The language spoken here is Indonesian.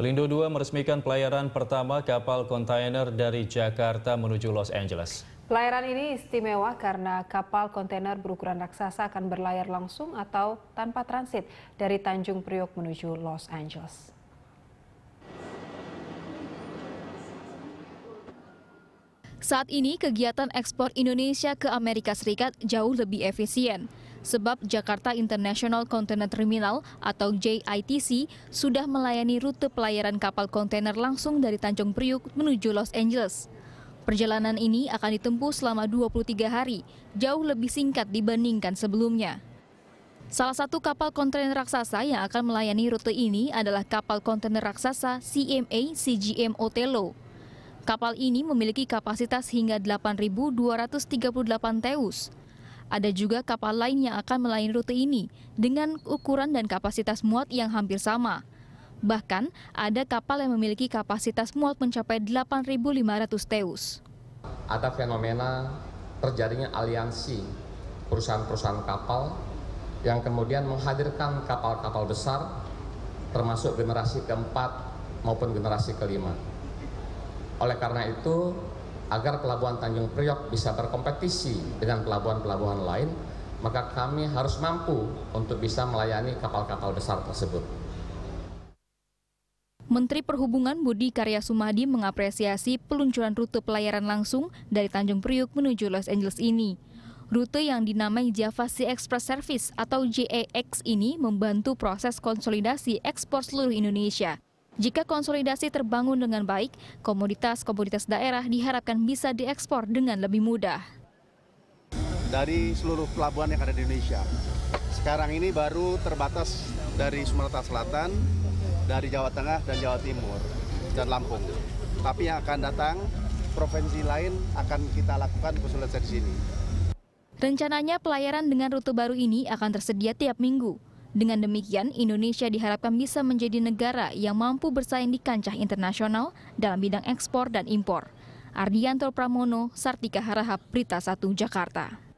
Pelindo II meresmikan pelayaran pertama kapal kontainer dari Jakarta menuju Los Angeles. Pelayaran ini istimewa karena kapal kontainer berukuran raksasa akan berlayar langsung atau tanpa transit dari Tanjung Priok menuju Los Angeles. Saat ini kegiatan ekspor Indonesia ke Amerika Serikat jauh lebih efisien sebab Jakarta International Container Terminal atau JITC sudah melayani rute pelayaran kapal kontainer langsung dari Tanjung Priuk menuju Los Angeles. Perjalanan ini akan ditempuh selama 23 hari, jauh lebih singkat dibandingkan sebelumnya. Salah satu kapal kontainer raksasa yang akan melayani rute ini adalah kapal kontainer raksasa CMA CGM Otelo. Kapal ini memiliki kapasitas hingga 8.238 teus ada juga kapal lain yang akan melayani rute ini dengan ukuran dan kapasitas muat yang hampir sama. Bahkan ada kapal yang memiliki kapasitas muat mencapai 8.500 teus. Ada fenomena terjadinya aliansi perusahaan-perusahaan kapal yang kemudian menghadirkan kapal-kapal besar termasuk generasi keempat maupun generasi kelima. Oleh karena itu, agar pelabuhan Tanjung Priok bisa berkompetisi dengan pelabuhan-pelabuhan lain, maka kami harus mampu untuk bisa melayani kapal-kapal besar tersebut. Menteri Perhubungan Budi Karya Sumadi mengapresiasi peluncuran rute pelayaran langsung dari Tanjung Priuk menuju Los Angeles ini. Rute yang dinamai Java Sea Express Service atau JAX ini membantu proses konsolidasi ekspor seluruh Indonesia. Jika konsolidasi terbangun dengan baik, komoditas-komoditas daerah diharapkan bisa diekspor dengan lebih mudah. Dari seluruh pelabuhan yang ada di Indonesia, sekarang ini baru terbatas dari Sumatera Selatan, dari Jawa Tengah dan Jawa Timur, dan Lampung. Tapi yang akan datang, provinsi lain akan kita lakukan konsolidasi di sini. Rencananya pelayaran dengan rute baru ini akan tersedia tiap minggu. Dengan demikian, Indonesia diharapkan bisa menjadi negara yang mampu bersaing di kancah internasional dalam bidang ekspor dan impor. Ardianto Pramono, Sartika Harahap, Berita 1, Jakarta.